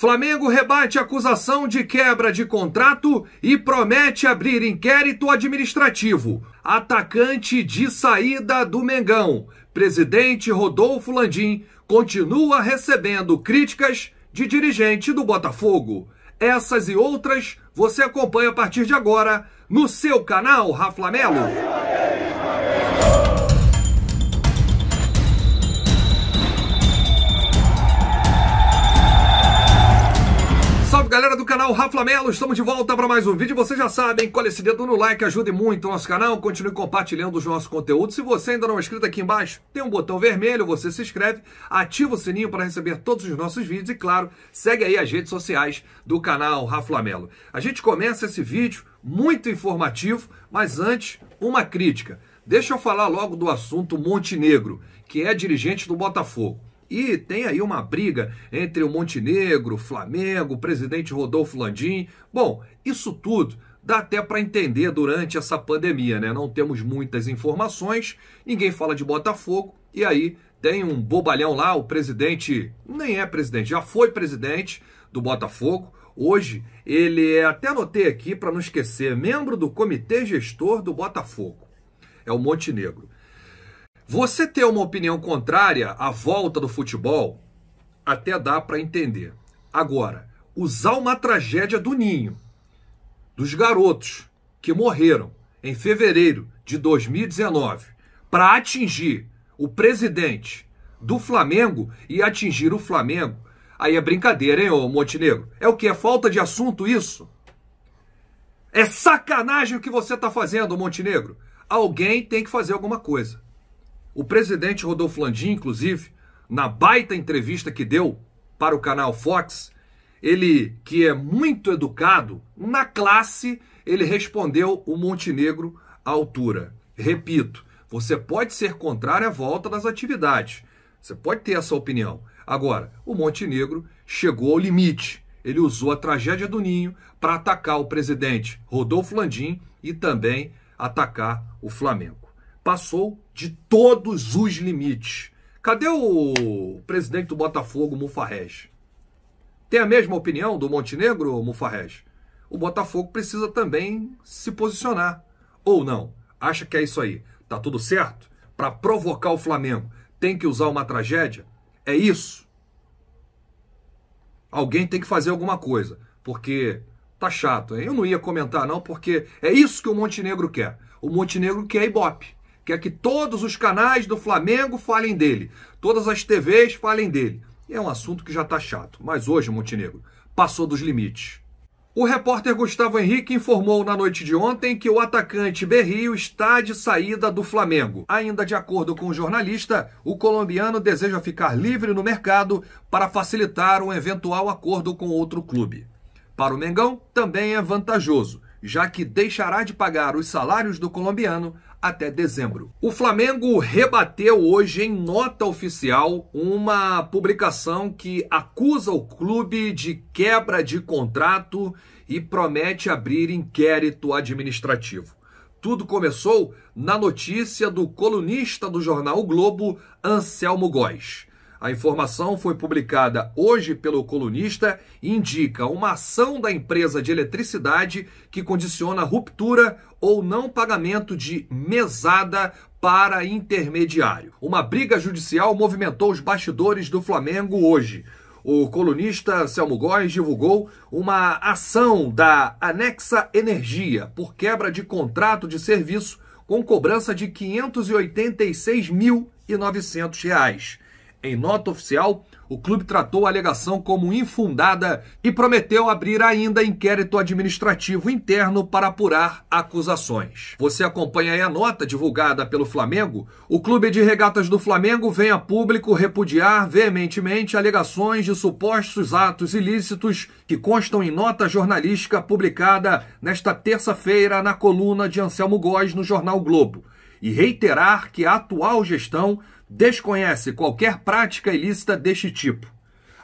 Flamengo rebate acusação de quebra de contrato e promete abrir inquérito administrativo. Atacante de saída do Mengão. Presidente Rodolfo Landim continua recebendo críticas de dirigente do Botafogo. Essas e outras você acompanha a partir de agora no seu canal Raflamelo. salve galera do canal Rafa Melo, estamos de volta para mais um vídeo. Vocês já sabem, colhe esse dedo no like, ajude muito o nosso canal, continue compartilhando os nossos conteúdos. Se você ainda não é inscrito aqui embaixo, tem um botão vermelho, você se inscreve, ativa o sininho para receber todos os nossos vídeos e, claro, segue aí as redes sociais do canal Rafa Melo. A gente começa esse vídeo muito informativo, mas antes, uma crítica. Deixa eu falar logo do assunto Montenegro, que é dirigente do Botafogo. E tem aí uma briga entre o Montenegro, Flamengo, o presidente Rodolfo Landim. Bom, isso tudo dá até para entender durante essa pandemia, né? Não temos muitas informações, ninguém fala de Botafogo e aí tem um bobalhão lá, o presidente, nem é presidente, já foi presidente do Botafogo. Hoje ele é, até anotei aqui para não esquecer, membro do comitê gestor do Botafogo. É o Montenegro. Você ter uma opinião contrária à volta do futebol até dá para entender. Agora, usar uma tragédia do ninho, dos garotos que morreram em fevereiro de 2019, para atingir o presidente do Flamengo e atingir o Flamengo, aí é brincadeira, hein, ô Montenegro? É o que? É falta de assunto isso? É sacanagem o que você está fazendo, Montenegro. Alguém tem que fazer alguma coisa. O presidente Rodolfo Landim, inclusive, na baita entrevista que deu para o canal Fox, ele que é muito educado, na classe ele respondeu o Montenegro à altura. Repito, você pode ser contrário à volta das atividades. Você pode ter essa opinião. Agora, o Montenegro chegou ao limite. Ele usou a tragédia do Ninho para atacar o presidente Rodolfo Landim e também atacar o Flamengo. Passou de todos os limites. Cadê o presidente do Botafogo, Mufarrez? Tem a mesma opinião do Montenegro, Mufarrez? O Botafogo precisa também se posicionar. Ou não? Acha que é isso aí? Tá tudo certo? Para provocar o Flamengo, tem que usar uma tragédia? É isso? Alguém tem que fazer alguma coisa, porque tá chato. Hein? Eu não ia comentar não, porque é isso que o Montenegro quer. O Montenegro quer Ibope. Quer que todos os canais do Flamengo falem dele, todas as TVs falem dele. E é um assunto que já está chato, mas hoje, Montenegro, passou dos limites. O repórter Gustavo Henrique informou na noite de ontem que o atacante Berrio está de saída do Flamengo. Ainda de acordo com o jornalista, o colombiano deseja ficar livre no mercado para facilitar um eventual acordo com outro clube. Para o Mengão, também é vantajoso, já que deixará de pagar os salários do colombiano até dezembro. O Flamengo rebateu hoje em nota oficial uma publicação que acusa o clube de quebra de contrato e promete abrir inquérito administrativo. Tudo começou na notícia do colunista do jornal o Globo, Anselmo Góes. A informação foi publicada hoje pelo colunista e indica uma ação da empresa de eletricidade que condiciona ruptura ou não pagamento de mesada para intermediário. Uma briga judicial movimentou os bastidores do Flamengo hoje. O colunista Selmo Góes divulgou uma ação da Anexa Energia por quebra de contrato de serviço com cobrança de R$ 586.900. Em nota oficial, o clube tratou a alegação como infundada e prometeu abrir ainda inquérito administrativo interno para apurar acusações. Você acompanha aí a nota divulgada pelo Flamengo? O Clube de Regatas do Flamengo vem a público repudiar veementemente alegações de supostos atos ilícitos que constam em nota jornalística publicada nesta terça-feira na coluna de Anselmo Góes no jornal Globo e reiterar que a atual gestão desconhece qualquer prática ilícita deste tipo.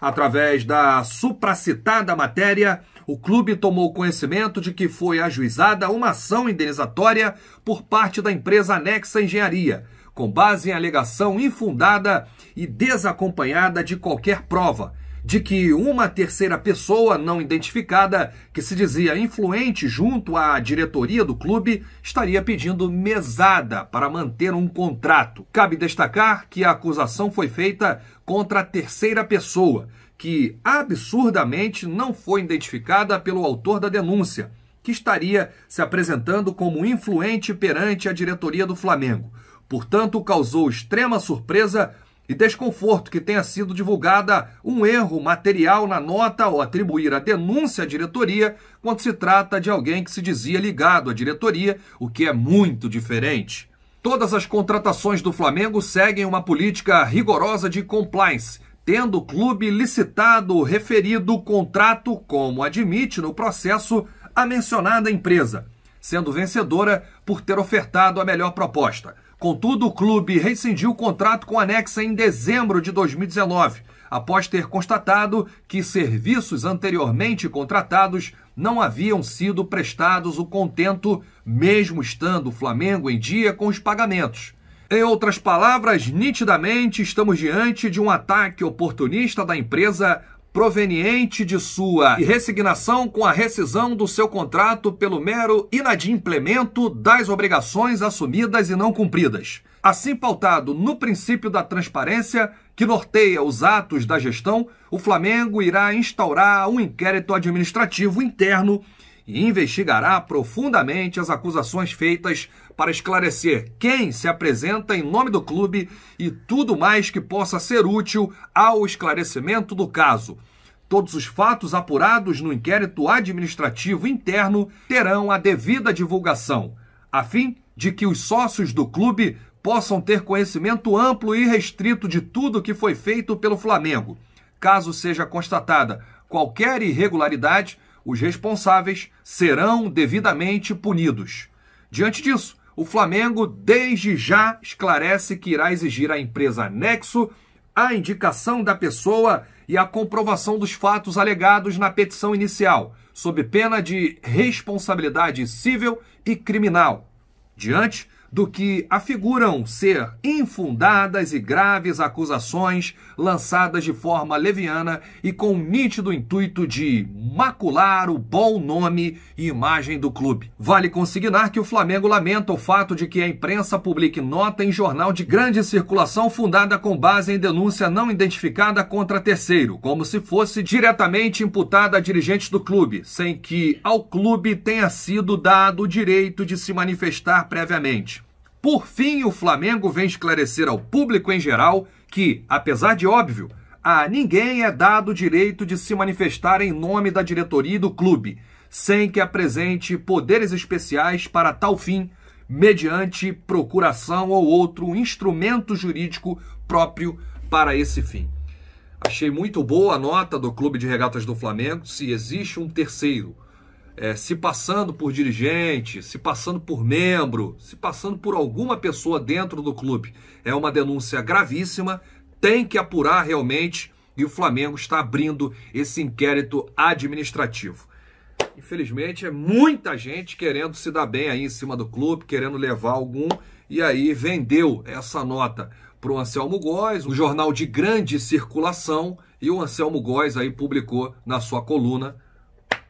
Através da supracitada matéria, o clube tomou conhecimento de que foi ajuizada uma ação indenizatória por parte da empresa Anexa Engenharia, com base em alegação infundada e desacompanhada de qualquer prova, de que uma terceira pessoa não identificada, que se dizia influente junto à diretoria do clube, estaria pedindo mesada para manter um contrato. Cabe destacar que a acusação foi feita contra a terceira pessoa, que absurdamente não foi identificada pelo autor da denúncia, que estaria se apresentando como influente perante a diretoria do Flamengo. Portanto, causou extrema surpresa e desconforto que tenha sido divulgada um erro material na nota ou atribuir a denúncia à diretoria quando se trata de alguém que se dizia ligado à diretoria, o que é muito diferente. Todas as contratações do Flamengo seguem uma política rigorosa de compliance, tendo o clube licitado o referido contrato, como admite no processo a mencionada empresa, sendo vencedora por ter ofertado a melhor proposta. Contudo, o clube rescindiu o contrato com a Nexa em dezembro de 2019, após ter constatado que serviços anteriormente contratados não haviam sido prestados o contento, mesmo estando o Flamengo em dia com os pagamentos. Em outras palavras, nitidamente estamos diante de um ataque oportunista da empresa proveniente de sua resignação com a rescisão do seu contrato pelo mero inadimplemento das obrigações assumidas e não cumpridas. Assim pautado no princípio da transparência que norteia os atos da gestão, o Flamengo irá instaurar um inquérito administrativo interno e investigará profundamente as acusações feitas para esclarecer quem se apresenta em nome do clube e tudo mais que possa ser útil ao esclarecimento do caso. Todos os fatos apurados no inquérito administrativo interno terão a devida divulgação, a fim de que os sócios do clube possam ter conhecimento amplo e restrito de tudo que foi feito pelo Flamengo. Caso seja constatada qualquer irregularidade, os responsáveis serão devidamente punidos. Diante disso, o Flamengo desde já esclarece que irá exigir à empresa anexo a indicação da pessoa e a comprovação dos fatos alegados na petição inicial, sob pena de responsabilidade civil e criminal. Diante do que afiguram ser infundadas e graves acusações lançadas de forma leviana e com nítido intuito de macular o bom nome e imagem do clube. Vale consignar que o Flamengo lamenta o fato de que a imprensa publique nota em jornal de grande circulação fundada com base em denúncia não identificada contra terceiro, como se fosse diretamente imputada a dirigentes do clube, sem que ao clube tenha sido dado o direito de se manifestar previamente. Por fim, o Flamengo vem esclarecer ao público em geral que, apesar de óbvio, a ninguém é dado o direito de se manifestar em nome da diretoria e do clube, sem que apresente poderes especiais para tal fim, mediante procuração ou outro instrumento jurídico próprio para esse fim. Achei muito boa a nota do Clube de Regatas do Flamengo. Se existe um terceiro é, se passando por dirigente, se passando por membro, se passando por alguma pessoa dentro do clube. É uma denúncia gravíssima, tem que apurar realmente e o Flamengo está abrindo esse inquérito administrativo. Infelizmente, é muita gente querendo se dar bem aí em cima do clube, querendo levar algum, e aí vendeu essa nota para o Anselmo Góes, um jornal de grande circulação, e o Anselmo Góes aí publicou na sua coluna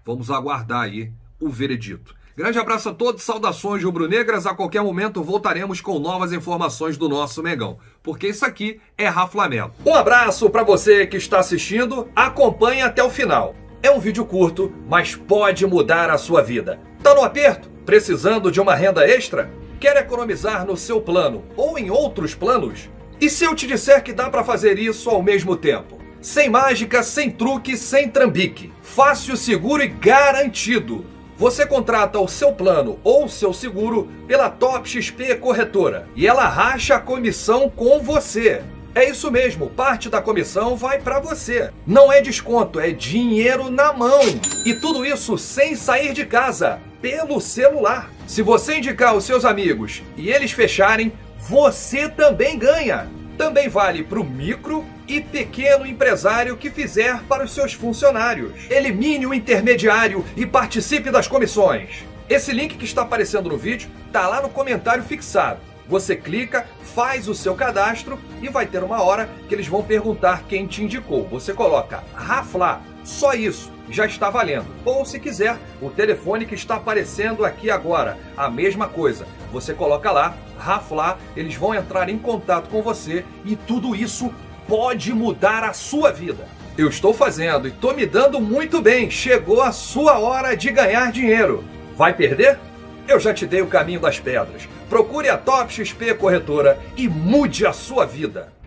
Vamos aguardar aí o veredito. Grande abraço a todos, saudações rubro-negras. A qualquer momento voltaremos com novas informações do nosso Megão, porque isso aqui é Raflamelo. Um abraço para você que está assistindo, acompanhe até o final. É um vídeo curto, mas pode mudar a sua vida. Tá no aperto? Precisando de uma renda extra? Quer economizar no seu plano ou em outros planos? E se eu te disser que dá para fazer isso ao mesmo tempo? Sem mágica, sem truque, sem trambique. Fácil, seguro e garantido. Você contrata o seu plano ou o seu seguro pela Top XP Corretora e ela racha a comissão com você. É isso mesmo, parte da comissão vai para você. Não é desconto, é dinheiro na mão. E tudo isso sem sair de casa, pelo celular. Se você indicar os seus amigos e eles fecharem, você também ganha. Também vale para o micro e pequeno empresário que fizer para os seus funcionários. Elimine o intermediário e participe das comissões. Esse link que está aparecendo no vídeo está lá no comentário fixado. Você clica, faz o seu cadastro e vai ter uma hora que eles vão perguntar quem te indicou. Você coloca Rafla, só isso, já está valendo. Ou se quiser, o telefone que está aparecendo aqui agora, a mesma coisa. Você coloca lá Rafla, eles vão entrar em contato com você e tudo isso pode mudar a sua vida. Eu estou fazendo e estou me dando muito bem. Chegou a sua hora de ganhar dinheiro. Vai perder? Eu já te dei o caminho das pedras. Procure a Top XP Corretora e mude a sua vida.